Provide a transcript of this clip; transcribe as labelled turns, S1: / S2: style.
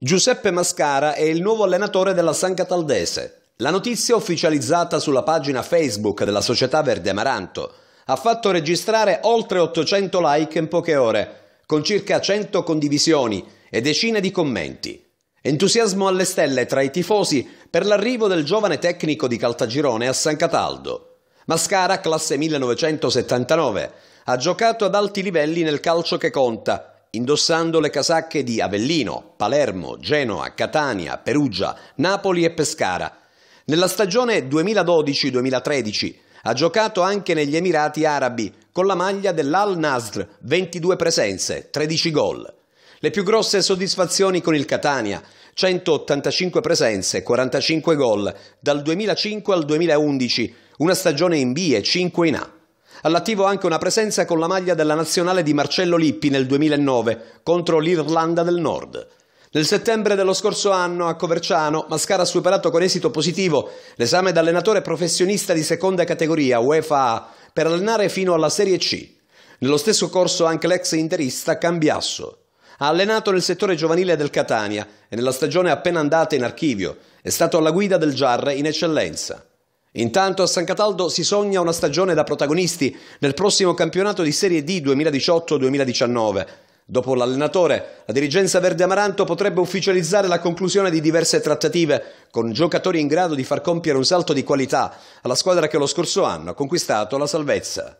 S1: Giuseppe Mascara è il nuovo allenatore della San Cataldese. La notizia ufficializzata sulla pagina Facebook della società Verde Amaranto ha fatto registrare oltre 800 like in poche ore, con circa 100 condivisioni e decine di commenti. Entusiasmo alle stelle tra i tifosi per l'arrivo del giovane tecnico di Caltagirone a San Cataldo. Mascara, classe 1979, ha giocato ad alti livelli nel calcio che conta indossando le casacche di Avellino, Palermo, Genoa, Catania, Perugia, Napoli e Pescara. Nella stagione 2012-2013 ha giocato anche negli Emirati Arabi con la maglia dell'Al Nasr, 22 presenze, 13 gol. Le più grosse soddisfazioni con il Catania, 185 presenze, 45 gol, dal 2005 al 2011, una stagione in B e 5 in A. All'attivo anche una presenza con la maglia della nazionale di Marcello Lippi nel 2009 contro l'Irlanda del Nord. Nel settembre dello scorso anno a Coverciano, Mascara ha superato con esito positivo l'esame da allenatore professionista di seconda categoria UEFA A per allenare fino alla Serie C. Nello stesso corso anche l'ex interista Cambiasso. Ha allenato nel settore giovanile del Catania e nella stagione appena andata in archivio è stato alla guida del Giarre in eccellenza. Intanto a San Cataldo si sogna una stagione da protagonisti nel prossimo campionato di Serie D 2018-2019. Dopo l'allenatore, la dirigenza Verde Amaranto potrebbe ufficializzare la conclusione di diverse trattative con giocatori in grado di far compiere un salto di qualità alla squadra che lo scorso anno ha conquistato la salvezza.